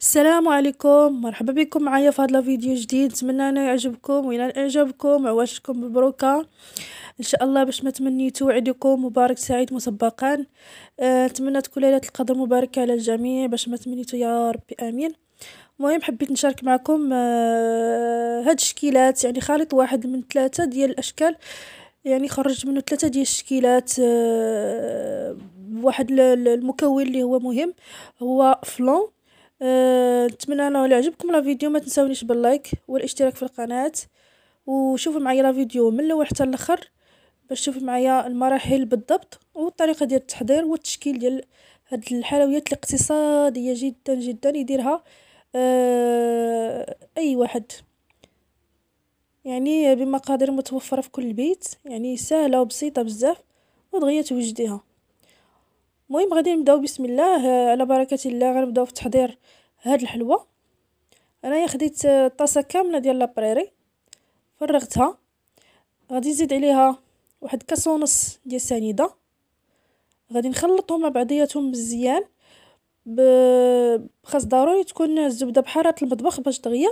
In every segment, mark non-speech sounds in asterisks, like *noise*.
السلام عليكم مرحبا بكم معايا في هذا الفيديو جديد نتمنى انه يعجبكم وينال اعجابكم عواشركم مبروكه ان شاء الله باش ما تمنيتو عيدكم مبارك سعيد مسبقا آه، نتمنى تكون ليله القدر مباركه على الجميع باش ما تمنيتو يا ربي امين المهم حبيت نشارك معكم آه، هاد الشكيلات يعني خليط واحد من ثلاثه ديال الاشكال يعني خرج منه ثلاثه ديال الشكيلات بواحد آه، المكون اللي هو مهم هو فلون أه، نتمنى انه يعجبكم لا فيديو ما تنساونيش باللايك والاشتراك في القناه وشوفوا معايا لا فيديو من الاول حتى الاخر باش تشوفوا معايا المراحل بالضبط والطريقه ديال التحضير والتشكيل ديال هاد الحلويات الاقتصاديه جدا جدا يديرها أه، اي واحد يعني بمقادير متوفره في كل بيت يعني سهله وبسيطه بزاف ودغيا توجديها المهم غادي نبداو بسم الله على بركه الله غنبداو في تحضير هاد الحلوه انايا خديت طاسه كامله ديال لابريري فرغتها غادي نزيد عليها واحد كاس ونص ديال سنيده غادي نخلطهم مع بعضياتهم مزيان خاص ضروري تكون الزبده بحاره المطبخ باش دغيا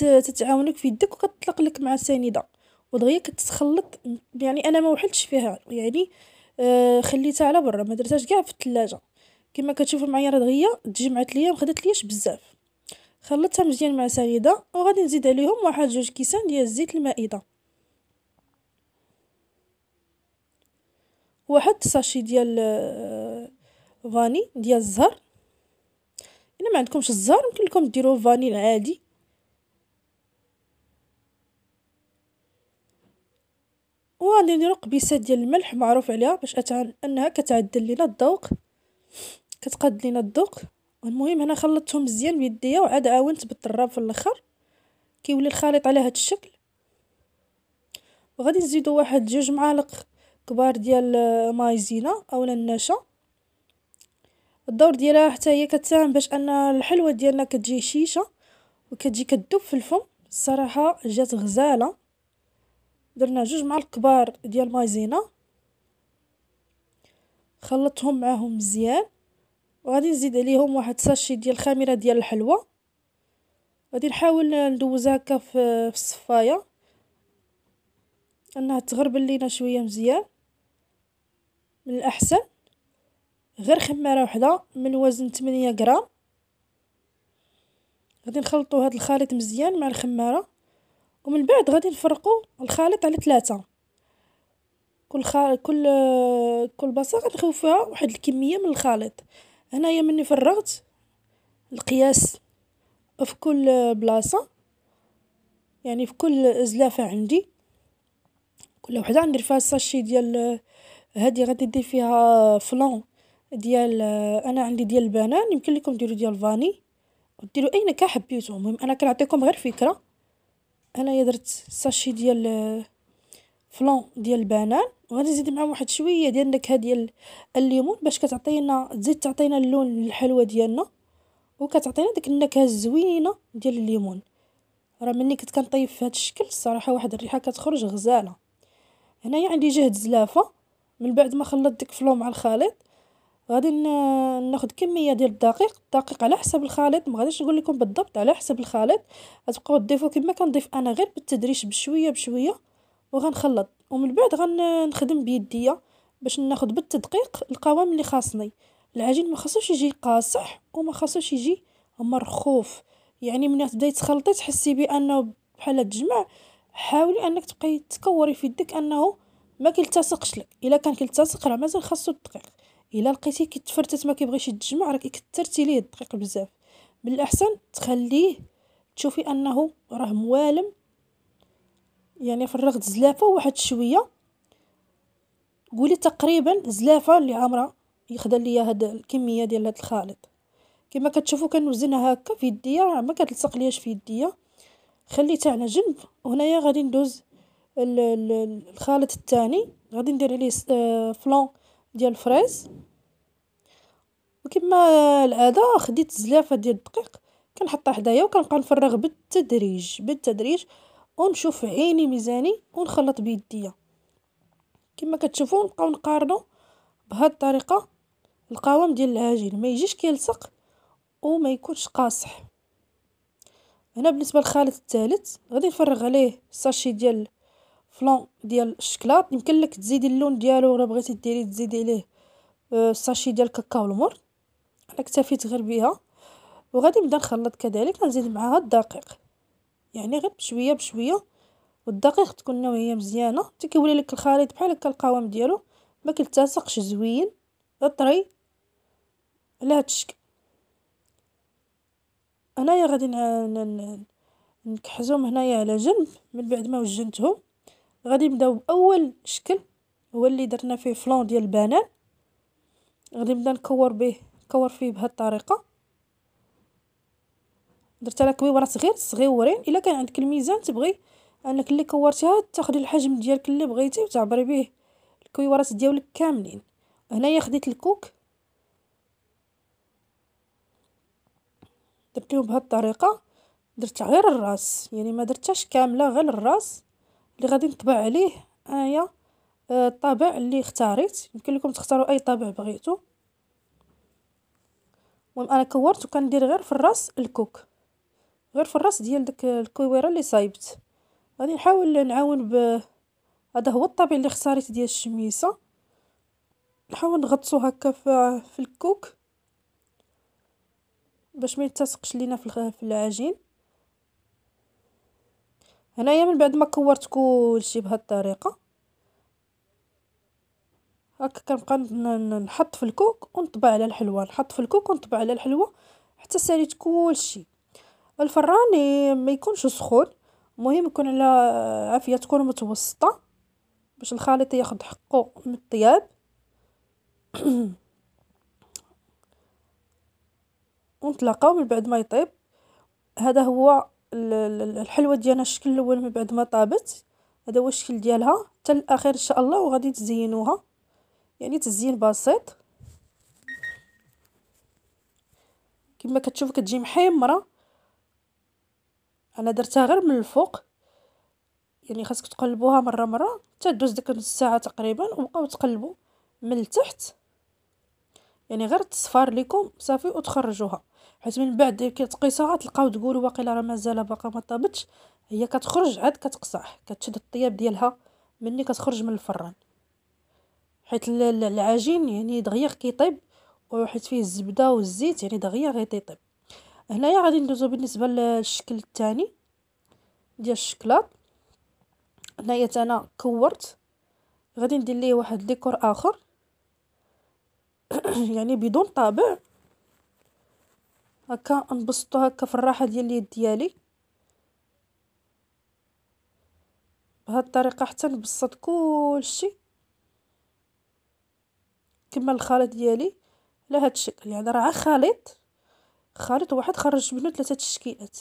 كتعاونك في يدك وكتطلق لك مع السنيده ودغيا كتخلط يعني انا ما وحلتش فيها يعني آه، خليتها على برا ما درتهاش كاع في الثلاجه كما كتشوفوا معايا راه دغيا تجمعت ليا ما ليش بزاف خلطتها مزيان مع سنيده وغادي نزيد عليهم واحد جوج كيسان ديال الزيت المائده واحد ساشي ديال آه، فاني ديال الزهر الا ما عندكمش الزهر يمكن لكم ديروا فاني عادي وغادي نديرو قبيسه ديال الملح معروف عليها باش اتعن انها كتعدل لينا الذوق كتقاد لينا الذوق المهم هنا خلطتهم مزيان بيديا وعاد عاونت بالطراب في الاخر كيولي الخليط على هذا الشكل وغادي نزيدو واحد جوج معالق كبار ديال آه، مايزينا اولا النشا الدور ديالها حتى هي كتساهم باش ان الحلوه ديالنا كتجي شيشه وكتجي كدوب في الفم الصراحه جات غزاله درنا جوج معالق كبار ديال مايزينا خلطتهم معاهم مزيان وغادي نزيد عليهم واحد ساشي ديال الخميره ديال الحلوى غادي نحاول ندوزها هكا في الصفايه انها تغربل لينا شويه مزيان من الاحسن غير خماره وحده من وزن 8 غرام غادي نخلطوا هذا الخليط مزيان مع الخماره ومن بعد غادي نفرقوا الخليط على ثلاثة كل خال... كل كل بصه غنخوي فيها واحد الكميه من الخليط هنايا مني فرغت القياس في كل بلاصه يعني في كل زلافه عندي كل وحده ندير فيها الساشي ديال هذه غادي ندير فيها فلون ديال انا عندي ديال البنان يمكن لكم ديروا ديال الفاني وديروا اي نكهه حبيتو المهم انا كنعطيكم غير فكره انايا درت ساشي ديال فلون ديال البنان وغادي نزيد معاه واحد شويه ديال النكهه ديال الليمون باش كتعطينا تزيد تعطينا اللون الحلوه ديالنا وكتعطينا ديك النكهه الزوينه ديال الليمون راه ملي كنت كنطيب في هذا الشكل الصراحه واحد الريحه كتخرج غزاله هنايا عندي جهد زلافه من بعد ما خلطت ديك فلو مع الخليط غادي ناخذ كميه ديال الدقيق الدقيق على حسب الخليط ما غاديش نقول لكم بالضبط على حسب الخليط غتبقاو تضيفوا كما كنضيف انا غير بالتدريج بشويه بشويه وغنخلط ومن بعد غنخدم بيديا باش ناخذ بالتدقيق القوام اللي خاصني العجين ما خاصوش يجي قاصح وما خاصوش يجي مرخوف يعني ملي تبداي تخلطي تحسي بانه بحال تجمع حاولي انك تبقاي تكوري في يدك انه ما كيلتصقش لك الا كان كيلتصق راه مازال خاصو الدقيق الا لقيتيه كيتفرتت ما كيبغيش يتجمع راك كثرتي ليه الدقيق بزاف من الاحسن تخليه تشوفي انه راه موالم يعني فرغت زلافه واحد شويه قولي تقريبا زلافه اللي عامره يخدا ليا هاد الكميه ديال هاد الخليط كما كتشوفوا كنوزنها هكا في يديا راه ما كتلصق لياش في يديا خليتها على جنب وهنايا غادي ندوز الخليط الثاني غادي ندير عليه آه، فلون ديال الفريز وكما العاده خديت زلافه ديال الدقيق كنحطها حدايا وكنبقى نفرغ بالتدريج بالتدريج ونشوف عيني ميزاني ونخلط بيديا كما كتشوفوا نبقاو نقارنوا بهاد الطريقه القوام ديال العجين ما يجيش كيلصق وما يكونش قاصح هنا بالنسبه للخليط الثالث غادي نفرغ عليه الساشي ديال فلون ديال الشكلاط يمكن لك تزيدي اللون ديالو الا بغيتي ديري تزيدي ليه آه، ساشي ديال الكاكاو المر انا اكتفيت غير بها وغادي نبدا نخلط كذلك غنزيد معها الدقيق يعني غير بشويه بشويه والدقيق تكون نوعيه مزيانه حتى كيولي لك الخليط بحال هكا القوام ديالو ما كيلتصقش زوين طري على هذا الشكل انايا غادي نكحزهم هنايا على جنب من بعد ما وجنتهم غادي نبداو باول شكل هو اللي درنا فيه فلون ديال البنان غادي نبدا نكور به نكور فيه بهاد الطريقه درت على كبيره صغير صغيورين الا كان عندك الميزان تبغي انك اللي كورتيها تاخدي الحجم ديالك اللي بغيتي وتعبري به الكويورات ديالك كاملين هنايا خديت الكوك درت لهم بهاد الطريقه درت غير الراس يعني ما درتش كامله غير الراس اللي غادي نطبع عليه انايا آه، الطابع اللي اختاريت يمكن لكم تختاروا اي طابع بغيتو المهم انا كورت وكندير غير في الراس الكوك غير في الراس ديال داك الكويره اللي صايبت غادي نحاول نعاون ب هذا هو الطابع اللي اختاريت ديال الشميسه نحاول نغطسو هكا في الكوك باش ما يتسقش لينا في العجين هنايا من بعد ما كورت كلشي بهاد الطريقه هكا كنبقى نحط في الكوك ونطبع على الحلوه نحط في الكوك ونطبع على الحلوه حتى ساليت كلشي الفران ما يكونش سخون مهم يكون على عافيه تكون متوسطه باش الخليط ياخد حقه من الطياب *coughs* ونتلاقاو من بعد ما يطيب هذا هو الحلوه ديالها الشكل الاول من بعد ما طابت هذا هو الشكل ديالها حتى الاخير ان شاء الله وغادي تزينوها يعني تزيين بسيط كما كتشوفوا كتجي محمره انا درتها غير من الفوق يعني خاصك تقلبوها مره مره حتى دوز ديك نص ساعه تقريبا وبقاو تقلبوا من التحت يعني غير تصفار لكم صافي وتخرجوها حيت من بعد تقيسها تلقاو تقولوا واقيلا راه مازال باقا ما طابتش هي كتخرج عاد كتقصح كتشد الطياب ديالها مني كتخرج من الفران حيت العجين يعني دغيا كيطيب وحيت فيه الزبده والزيت يعني دغيا غيطيب هنايا غادي ندوزو بالنسبه للشكل الثاني ديال الشكلاط هنايا انا كورت غادي ندير ليه واحد ديكور اخر *coughs* يعني بدون طابع هكا نبسطو هكا في الراحه ديال اليد ديالي بهاد الطريقه حتى نبسط كلشي كما الخليط ديالي على هاد الشكل يعني راه خليط خليط واحد خرج منه ثلاثه التشكيلات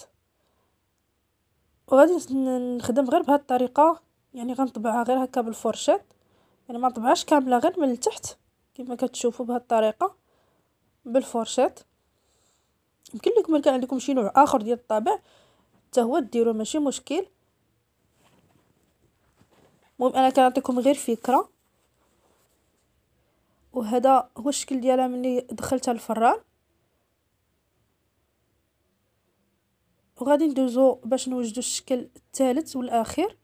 وغادي نخدم غير بهاد الطريقه يعني غنطبعها غير هكا بالفرشاه يعني ما نطبعهاش كامله غير من التحت كما كتشوفوا بهذه الطريقه بالفرشات يمكن لكم كان عندكم شي نوع اخر ديال الطابع حتى هو ديروه ماشي مشكل المهم انا كنعطيكم غير فكره وهذا هو الشكل ديالها ملي دخلتها الفران وغادي ندوزو باش نوجدو الشكل الثالث والاخير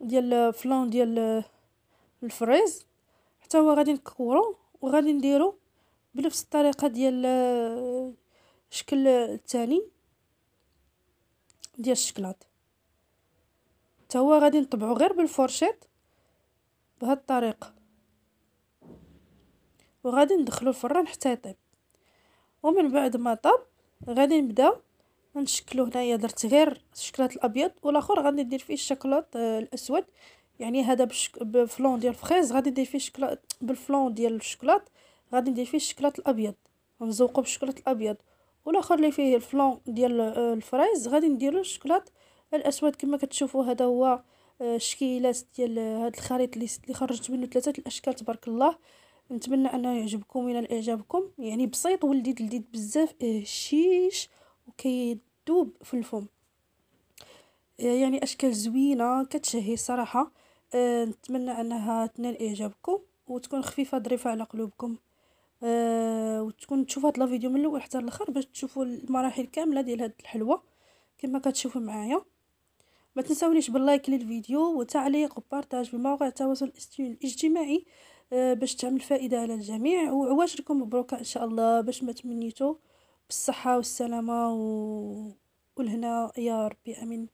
ديال فلان ديال الفريز حتى هو غادي نكورو وغادي نديرو بنفس الطريقه ديال آه، الشكل الثاني ديال الشكلاط حتى هو غادي نطبعو غير بالفرشيط بهاد الطريقه وغادي ندخلو الفران حتى يطيب ومن بعد ما طاب غادي نبدا نشكلو هنايا درت غير الشكلاط الابيض والاخر غادي ندير فيه الشكلاط آه، الاسود يعني هذا بشك... بفلون ديال الفريز غادي ندير فيه شكلاط بالفلون ديال الشكلاط غادي ندير فيه الشكلاط الابيض نزوقو بالشكلاط الابيض والاخر اللي فيه الفلون ديال آه، الفريز غادي نديرو الشكلاط الاسود كما كتشوفوا هذا هو آه، الشكيلات ديال هذا آه، الخريط اللي خرجت منه ثلاثه الاشكال تبارك الله نتمنى انه يعجبكم وينال اعجابكم يعني بسيط ولذيذ لذيذ بزاف هشيش وكيدوب في الفم يعني اشكال زوينه كتشهي صراحه أه، نتمنى انها تنال اعجابكم وتكون خفيفه ظريفه على قلوبكم أه وتكون تشوفوا هاد لا فيديو من الاول حتى الاخر باش تشوفوا المراحل كامله ديال هاد الحلوه كما كتشوفوا معايا ما تنساونيش باللايك للفيديو وتعليق وبارطاج في مواقع التواصل الاجتماعي أه باش تعمل فائده على الجميع وعواشركم مبروكه ان شاء الله باش ما تمنيتو بالصحه والسلامه و... والهنا يا ربي امين